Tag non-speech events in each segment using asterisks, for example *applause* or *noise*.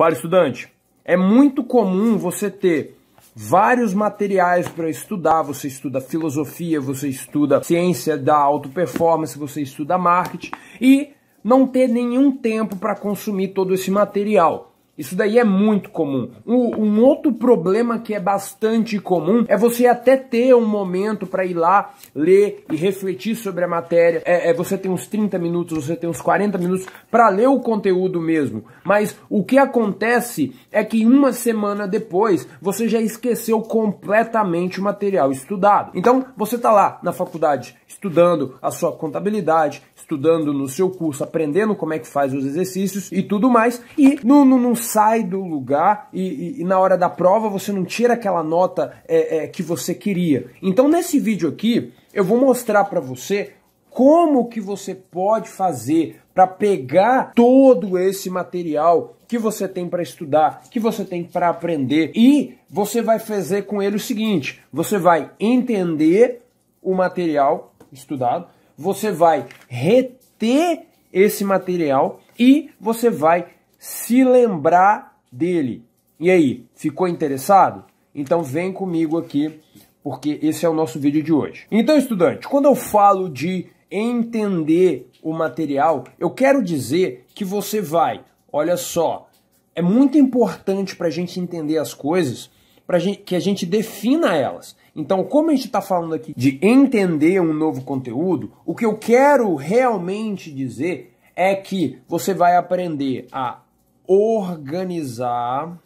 Para estudante, é muito comum você ter vários materiais para estudar. Você estuda filosofia, você estuda ciência da auto performance, você estuda marketing e não ter nenhum tempo para consumir todo esse material. Isso daí é muito comum. Um, um outro problema que é bastante comum é você até ter um momento para ir lá ler e refletir sobre a matéria. É, é, você tem uns 30 minutos, você tem uns 40 minutos para ler o conteúdo mesmo. Mas o que acontece é que uma semana depois você já esqueceu completamente o material estudado. Então você está lá na faculdade estudando a sua contabilidade, estudando no seu curso, aprendendo como é que faz os exercícios e tudo mais, e não, não, não sai do lugar e, e, e, na hora da prova você não tira aquela nota é, é, que você queria. Então nesse vídeo aqui eu vou mostrar para você como que você pode fazer para pegar todo esse material que você tem para estudar, que você tem para aprender e você vai fazer com ele o seguinte: você vai entender o material estudado, você vai reter esse material e você vai se lembrar dele. E aí, ficou interessado? Então vem comigo aqui, porque esse é o nosso vídeo de hoje. Então, estudante, quando eu falo de entender o material, eu quero dizer que você vai, olha só, é muito importante para a gente entender as coisas para que a gente defina elas. Então, como a gente está falando aqui de entender um novo conteúdo, o que eu quero realmente dizer é que você vai aprender a organizar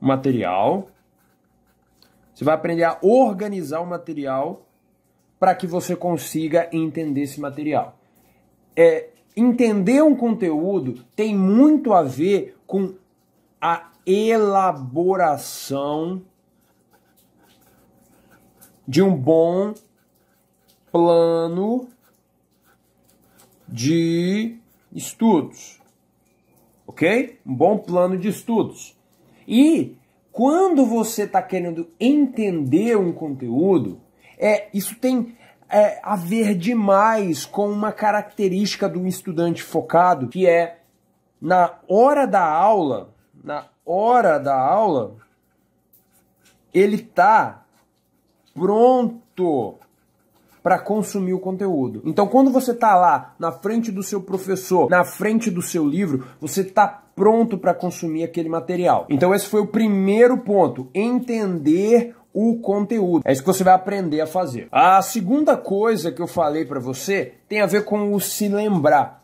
o material. Você vai aprender a organizar o material para que você consiga entender esse material. É, entender um conteúdo tem muito a ver com a elaboração de um bom plano de estudos. Ok? Um bom plano de estudos. E quando você está querendo entender um conteúdo, é isso tem é, a ver demais com uma característica do estudante focado, que é na hora da aula, na hora da aula, ele tá pronto para consumir o conteúdo. Então, quando você tá lá na frente do seu professor, na frente do seu livro, você tá pronto para consumir aquele material. Então, esse foi o primeiro ponto: entender o conteúdo. É isso que você vai aprender a fazer. A segunda coisa que eu falei para você tem a ver com o se lembrar.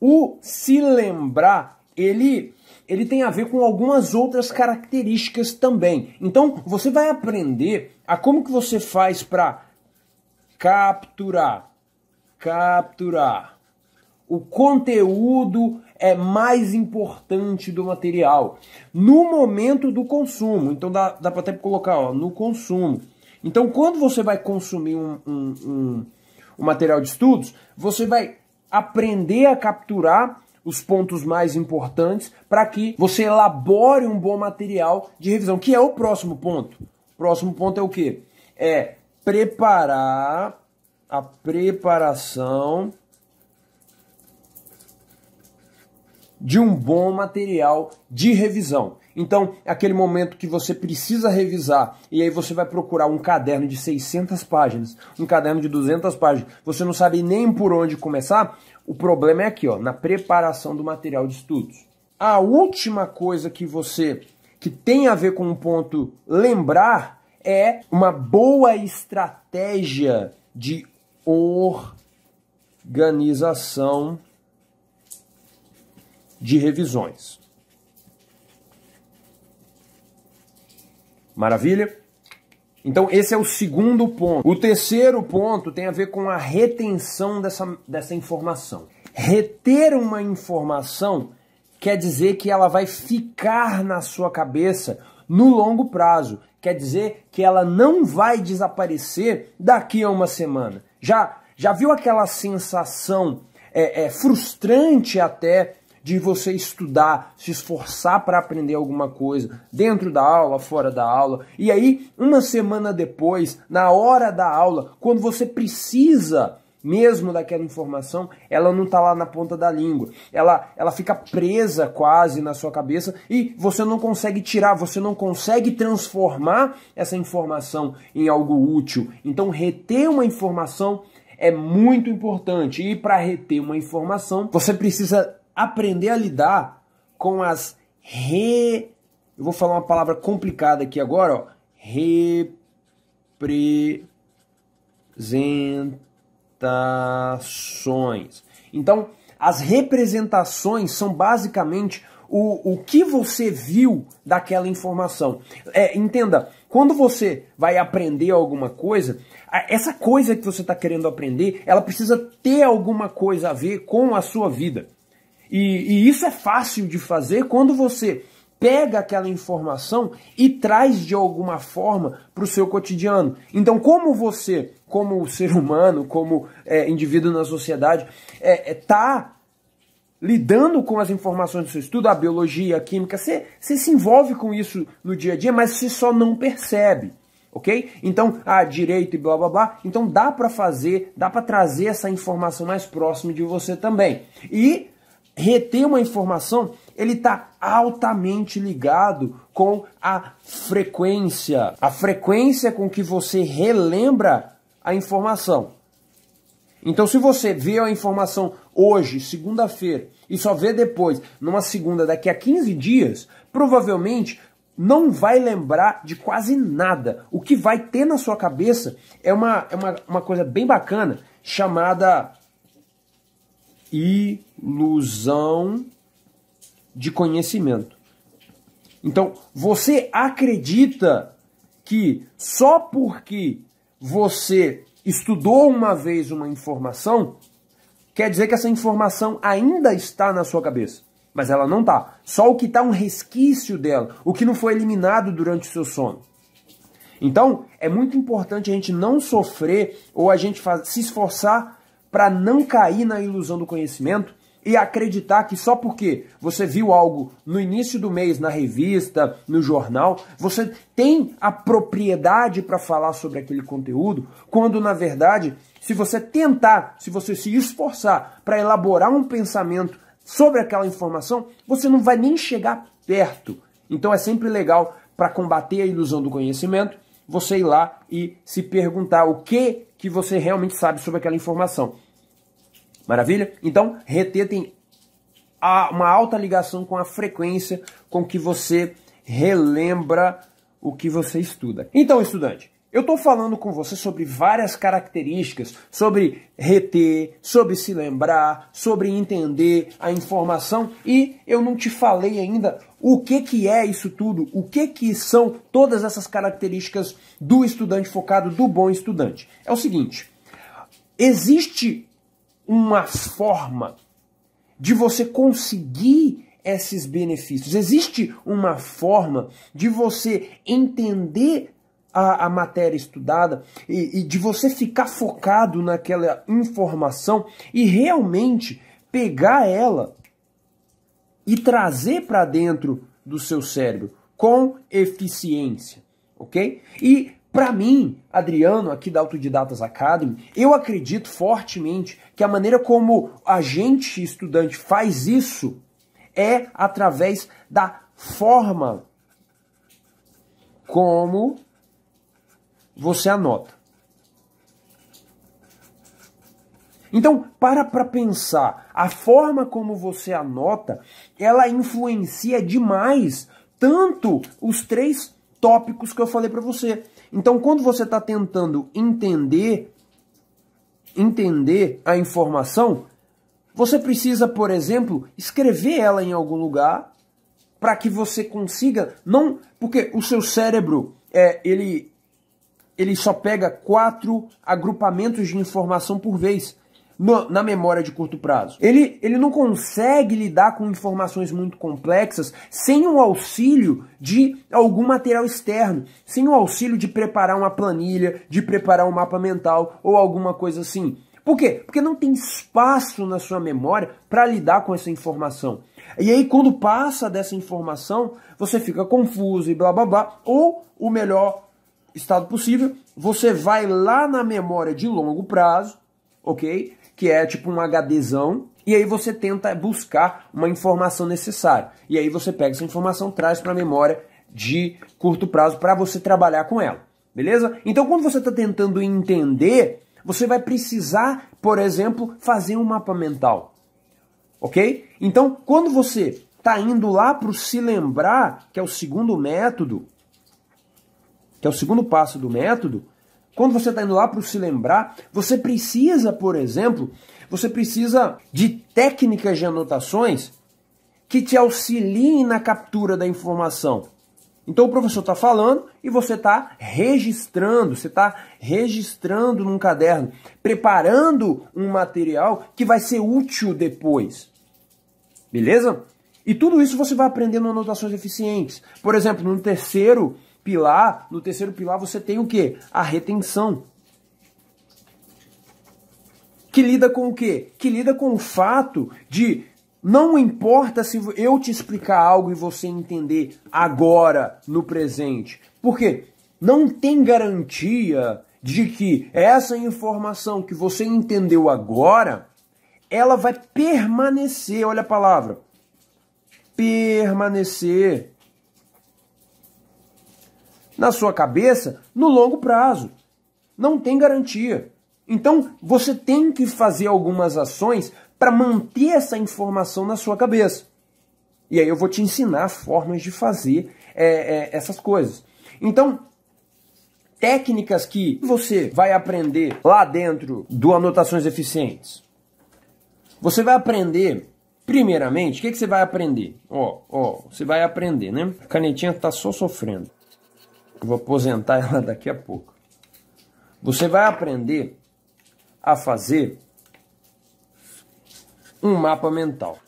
O se lembrar, ele ele tem a ver com algumas outras características também. Então, você vai aprender a como que você faz para capturar capturar o conteúdo é mais importante do material no momento do consumo. Então dá, dá para até colocar ó, no consumo. Então quando você vai consumir um, um, um, um material de estudos, você vai aprender a capturar os pontos mais importantes para que você elabore um bom material de revisão, que é o próximo ponto. O próximo ponto é o que? É preparar a preparação de um bom material de revisão. Então, é aquele momento que você precisa revisar e aí você vai procurar um caderno de 600 páginas, um caderno de 200 páginas, você não sabe nem por onde começar, o problema é aqui, ó, na preparação do material de estudos. A última coisa que você que tem a ver com o um ponto lembrar é uma boa estratégia de organização de revisões. Maravilha? Então, esse é o segundo ponto. O terceiro ponto tem a ver com a retenção dessa, dessa informação. Reter uma informação quer dizer que ela vai ficar na sua cabeça no longo prazo. Quer dizer que ela não vai desaparecer daqui a uma semana. Já, já viu aquela sensação é, é frustrante até de você estudar, se esforçar para aprender alguma coisa, dentro da aula, fora da aula. E aí, uma semana depois, na hora da aula, quando você precisa mesmo daquela informação, ela não está lá na ponta da língua. Ela, ela fica presa quase na sua cabeça e você não consegue tirar, você não consegue transformar essa informação em algo útil. Então, reter uma informação é muito importante. E para reter uma informação, você precisa aprender a lidar com as re. Eu vou falar uma palavra complicada aqui agora, ó. Representações. Então, as representações são basicamente o, o que você viu daquela informação. É, entenda, quando você vai aprender alguma coisa, essa coisa que você está querendo aprender, ela precisa ter alguma coisa a ver com a sua vida. E, e isso é fácil de fazer quando você pega aquela informação e traz de alguma forma para o seu cotidiano. Então, como você, como ser humano, como é, indivíduo na sociedade, está é, é tá lidando com as informações do seu estudo, a biologia, a química, você, você se envolve com isso no dia a dia, mas você só não percebe. Ok? Então, a ah, direito e blá blá blá. Então, dá para fazer, dá para trazer essa informação mais próxima de você também. E reter uma informação, ele está altamente ligado com a frequência, a frequência com que você relembra a informação. Então, se você vê a informação hoje, segunda-feira, e só vê depois, numa segunda, daqui a 15 dias, provavelmente não vai lembrar de quase nada. O que vai ter na sua cabeça é uma, é uma, uma coisa bem bacana chamada ilusão de conhecimento. Então, você acredita que só porque você estudou uma vez uma informação, quer dizer que essa informação ainda está na sua cabeça. Mas ela não está. Só o que está um resquício dela, o que não foi eliminado durante o seu sono. Então, é muito importante a gente não sofrer ou a gente se esforçar para não cair na ilusão do conhecimento e acreditar que só porque você viu algo no início do mês na revista, no jornal, você tem a propriedade para falar sobre aquele conteúdo, quando na verdade, se você tentar, se você se esforçar para elaborar um pensamento sobre aquela informação, você não vai nem chegar perto. Então é sempre legal para combater a ilusão do conhecimento, você ir lá e se perguntar o que que você realmente sabe sobre aquela informação. Maravilha? Então, reter tem uma alta ligação com a frequência com que você relembra o que você estuda. Então, estudante, eu estou falando com você sobre várias características, sobre reter, sobre se lembrar, sobre entender a informação e eu não te falei ainda o que, que é isso tudo, o que, que são todas essas características do estudante focado, do bom estudante. É o seguinte, existe uma forma de você conseguir esses benefícios. Existe uma forma de você entender a, a matéria estudada e, e de você ficar focado naquela informação e realmente pegar ela e trazer para dentro do seu cérebro com eficiência, ok? E para mim, Adriano, aqui da Autodidatas Academy, eu acredito fortemente que a maneira como a gente, estudante, faz isso é através da forma como você anota. Então, para para pensar, a forma como você anota, ela influencia demais tanto os três tópicos que eu falei para você então, quando você está tentando entender, entender a informação, você precisa, por exemplo, escrever ela em algum lugar para que você consiga não, porque o seu cérebro é ele ele só pega quatro agrupamentos de informação por vez no, na memória de curto prazo. Ele, ele não consegue lidar com informações muito complexas sem o auxílio de algum material externo, sem o auxílio de preparar uma planilha, de preparar um mapa mental ou alguma coisa assim. Por quê? Porque não tem espaço na sua memória para lidar com essa informação. E aí, quando passa dessa informação, você fica confuso e blá blá blá. Ou o melhor estado possível, você vai lá na memória de longo prazo, ok? que é tipo um HDzão, e aí você tenta buscar uma informação necessária. E aí você pega essa informação, traz para a memória de curto prazo para você trabalhar com ela. Beleza? Então, quando você está tentando entender, você vai precisar, por exemplo, fazer um mapa mental. Ok? Então, quando você está indo lá para o se lembrar, que é o segundo método, que é o segundo passo do método, quando você está indo lá para se lembrar, você precisa, por exemplo, você precisa de técnicas de anotações que te auxiliem na captura da informação. Então o professor está falando e você está registrando, você está registrando num caderno, preparando um material que vai ser útil depois. Beleza? E tudo isso você vai aprendendo anotações eficientes. Por exemplo, no terceiro pilar, no terceiro pilar você tem o que? A retenção. Que lida com o quê? Que lida com o fato de não importa se eu te explicar algo e você entender agora, no presente. Porque não tem garantia de que essa informação que você entendeu agora, ela vai permanecer, olha a palavra, permanecer na sua cabeça no longo prazo. Não tem garantia. Então você tem que fazer algumas ações para manter essa informação na sua cabeça. E aí eu vou te ensinar formas de fazer é, é, essas coisas. Então, técnicas que você vai aprender lá dentro do Anotações Eficientes. Você vai aprender, primeiramente, o que, que você vai aprender? Ó, ó, você vai aprender, né? A canetinha tá só sofrendo. Eu vou aposentar *laughs* ela daqui a pouco. Você vai aprender a fazer um mapa mental.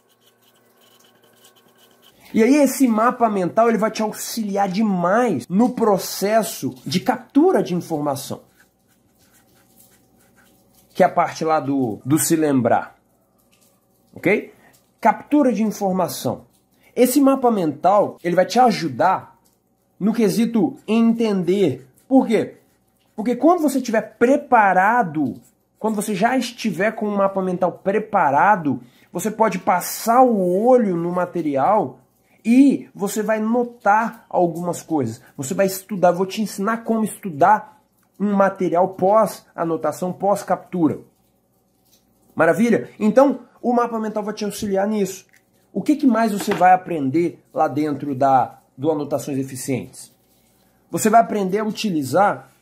E aí esse mapa mental ele vai te auxiliar demais no processo de captura de informação. Que é a parte lá do, do se lembrar. Ok? Captura de informação. Esse mapa mental ele vai te ajudar no quesito entender. Por quê? Porque quando você estiver preparado, quando você já estiver com o mapa mental preparado, você pode passar o olho no material e você vai notar algumas coisas. Você vai estudar, vou te ensinar como estudar um material pós anotação, pós captura. Maravilha? Então, o mapa mental vai te auxiliar nisso. O que, que mais você vai aprender lá dentro da do Anotações Eficientes. Você vai aprender a utilizar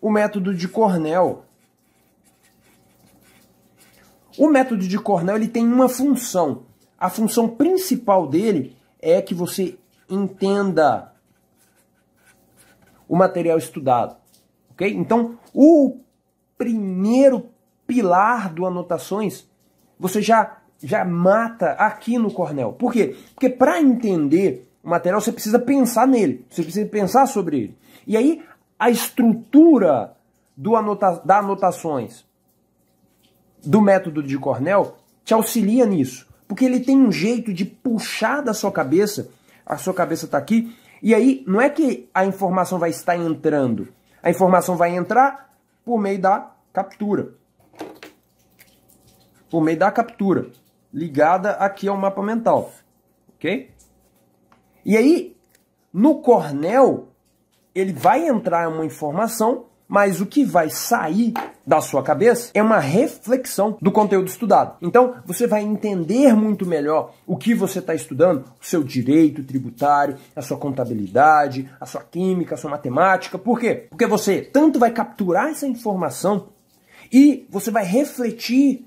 o método de Cornell. O método de Cornell ele tem uma função. A função principal dele é que você entenda o material estudado, ok? Então, o primeiro pilar do anotações você já já mata aqui no Cornell. Por quê? Porque para entender o material você precisa pensar nele, você precisa pensar sobre ele. E aí a estrutura do anota da anotações do método de Cornell te auxilia nisso, porque ele tem um jeito de puxar da sua cabeça, a sua cabeça está aqui, e aí não é que a informação vai estar entrando, a informação vai entrar por meio da captura. Por meio da captura, ligada aqui ao mapa mental. Ok? E aí, no Cornell, ele vai entrar uma informação, mas o que vai sair da sua cabeça é uma reflexão do conteúdo estudado. Então, você vai entender muito melhor o que você está estudando, o seu direito tributário, a sua contabilidade, a sua química, a sua matemática. Por quê? Porque você tanto vai capturar essa informação e você vai refletir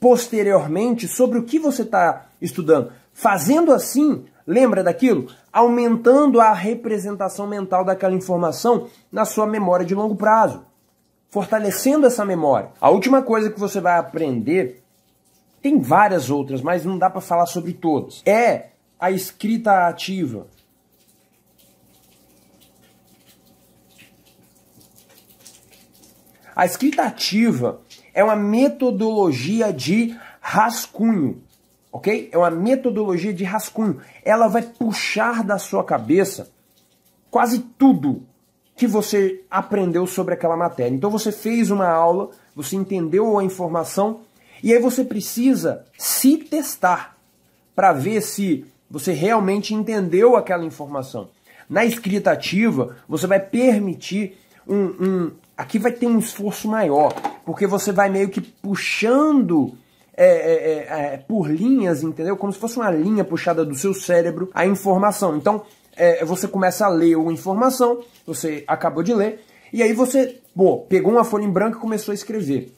posteriormente sobre o que você está estudando. Fazendo assim, Lembra daquilo? Aumentando a representação mental daquela informação na sua memória de longo prazo. Fortalecendo essa memória. A última coisa que você vai aprender, tem várias outras, mas não dá para falar sobre todas, é a escrita ativa. A escrita ativa é uma metodologia de rascunho ok? É uma metodologia de rascunho. Ela vai puxar da sua cabeça quase tudo que você aprendeu sobre aquela matéria. Então você fez uma aula, você entendeu a informação e aí você precisa se testar para ver se você realmente entendeu aquela informação. Na escrita ativa, você vai permitir um, um aqui vai ter um esforço maior, porque você vai meio que puxando é, é, é, é, por linhas, entendeu? Como se fosse uma linha puxada do seu cérebro a informação. Então, é, você começa a ler uma informação, você acabou de ler, e aí você pô, pegou uma folha em branco e começou a escrever.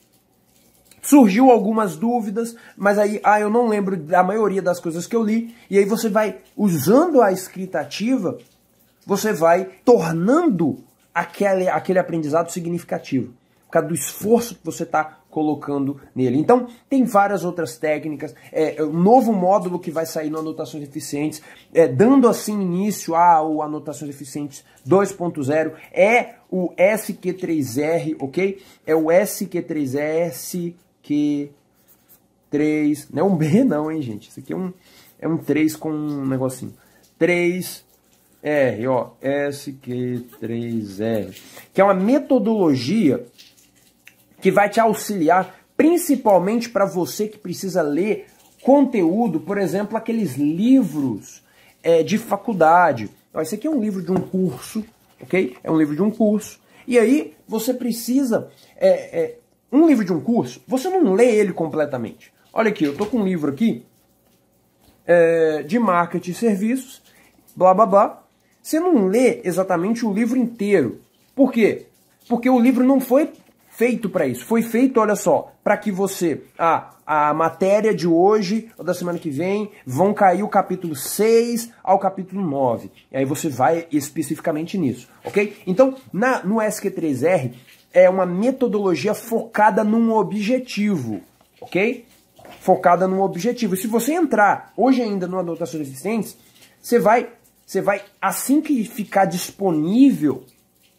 Surgiu algumas dúvidas, mas aí, ah, eu não lembro da maioria das coisas que eu li, e aí você vai, usando a escrita ativa, você vai tornando aquele, aquele aprendizado significativo. Por causa do esforço que você está colocando nele. Então, tem várias outras técnicas, é, é, um novo módulo que vai sair no Anotações Eficientes, é, dando assim início ao Anotações Eficientes 2.0, é o SQ3R, ok? É o SQ3S, Q3, não é um B não, hein, gente? Isso aqui é um, é um 3 com um negocinho. 3... R, ó, SQ3R, que é uma metodologia que vai te auxiliar, principalmente para você que precisa ler conteúdo, por exemplo, aqueles livros é, de faculdade. Então, esse aqui é um livro de um curso, ok? É um livro de um curso. E aí você precisa. É, é, um livro de um curso, você não lê ele completamente. Olha aqui, eu tô com um livro aqui é, de marketing e serviços, blá blá blá. Você não lê exatamente o livro inteiro. Por quê? Porque o livro não foi feito para isso. Foi feito, olha só, para que você, a, a matéria de hoje ou da semana que vem, vão cair o capítulo 6 ao capítulo 9. E aí você vai especificamente nisso, ok? Então, na, no SQ3R, é uma metodologia focada num objetivo, ok? Focada num objetivo. E se você entrar hoje ainda no Anotações Existentes, você vai, você vai, assim que ficar disponível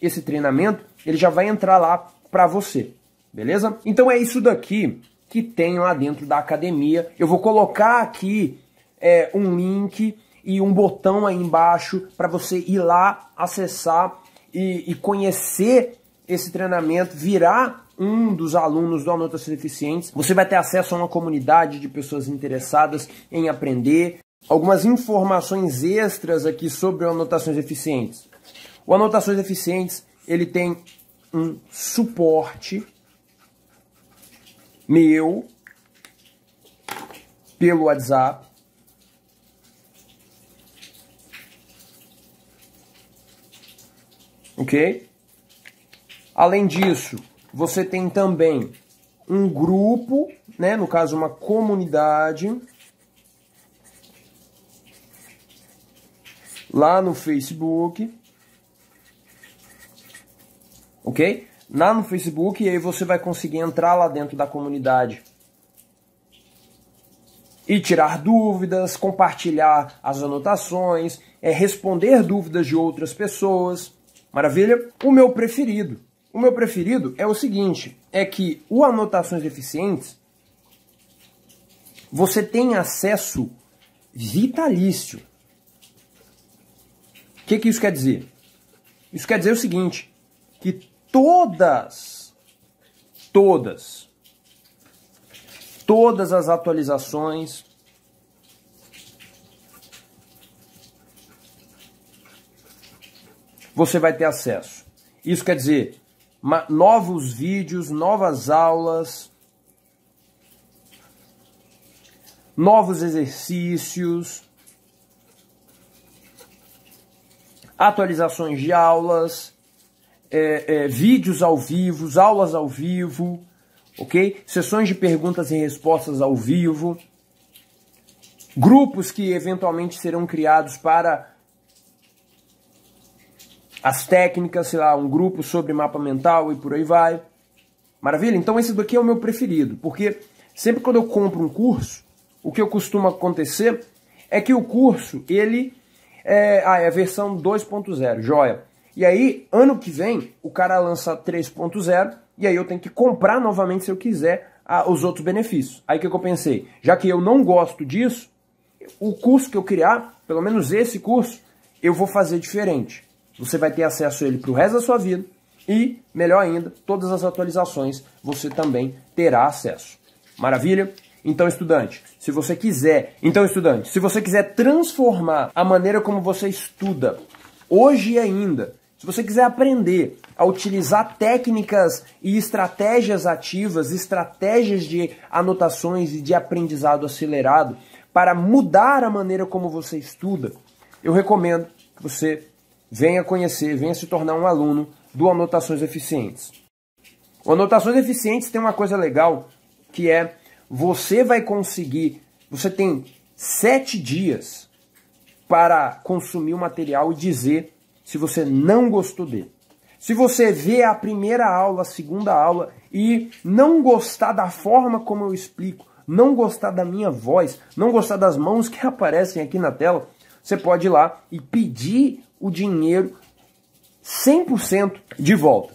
esse treinamento, ele já vai entrar lá para você, beleza? Então é isso daqui que tem lá dentro da academia. Eu vou colocar aqui é, um link e um botão aí embaixo para você ir lá acessar e, e conhecer esse treinamento, virar um dos alunos do Anotações Eficientes. Você vai ter acesso a uma comunidade de pessoas interessadas em aprender. Algumas informações extras aqui sobre o Anotações Eficientes. O Anotações Eficientes, ele tem um suporte meu pelo WhatsApp ok? Além disso, você tem também um grupo, né? No caso, uma comunidade lá no Facebook ok? Lá no Facebook e aí você vai conseguir entrar lá dentro da comunidade e tirar dúvidas, compartilhar as anotações, é, responder dúvidas de outras pessoas. Maravilha? O meu preferido. O meu preferido é o seguinte: é que o Anotações Eficientes você tem acesso vitalício. O que, que isso quer dizer? Isso quer dizer o seguinte: que todas, todas, todas as atualizações. Você vai ter acesso. Isso quer dizer novos vídeos, novas aulas, novos exercícios, atualizações de aulas é, é, vídeos ao vivo, aulas ao vivo, ok? Sessões de perguntas e respostas ao vivo, grupos que eventualmente serão criados para as técnicas, sei lá, um grupo sobre mapa mental e por aí vai. Maravilha? Então esse daqui é o meu preferido, porque sempre quando eu compro um curso, o que eu costumo acontecer é que o curso, ele... É, ah, é a versão 2.0, joia. E aí, ano que vem, o cara lança 3.0 e aí eu tenho que comprar novamente se eu quiser a, ah, os outros benefícios. Aí que, que eu pensei, já que eu não gosto disso, o curso que eu criar, pelo menos esse curso, eu vou fazer diferente. Você vai ter acesso a ele para o resto da sua vida e, melhor ainda, todas as atualizações você também terá acesso. Maravilha? Então, estudante, se você quiser, então estudante, se você quiser transformar a maneira como você estuda hoje ainda se você quiser aprender a utilizar técnicas e estratégias ativas, estratégias de anotações e de aprendizado acelerado para mudar a maneira como você estuda, eu recomendo que você venha conhecer, venha se tornar um aluno do Anotações Eficientes. O Anotações Eficientes tem uma coisa legal que é você vai conseguir, você tem sete dias para consumir o material e dizer se você não gostou dele. Se você vê a primeira aula, a segunda aula e não gostar da forma como eu explico, não gostar da minha voz, não gostar das mãos que *laughs* aparecem aqui na tela, você pode ir lá e pedir o dinheiro 100% de volta.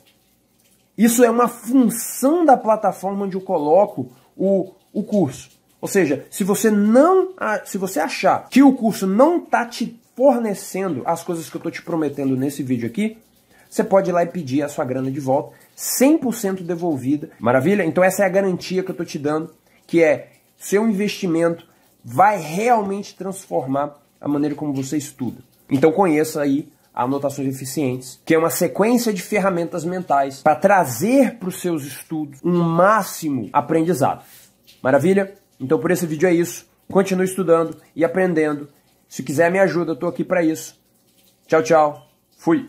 Isso é uma função da plataforma onde eu coloco o, o curso. Ou seja, se você não, se você achar que o curso não está te fornecendo as coisas que eu estou te prometendo nesse vídeo aqui, você pode ir lá e pedir a sua grana de volta, 100% devolvida. Maravilha? Então essa é a garantia que eu estou te dando, que é seu investimento vai realmente transformar a maneira como você estuda. Então conheça aí Anotações Eficientes, que é uma sequência de ferramentas mentais para trazer para os seus estudos um máximo aprendizado. Maravilha? Então por esse vídeo é isso. Continue estudando e aprendendo se quiser, me ajuda, eu tô aqui para isso. Tchau, tchau. Fui.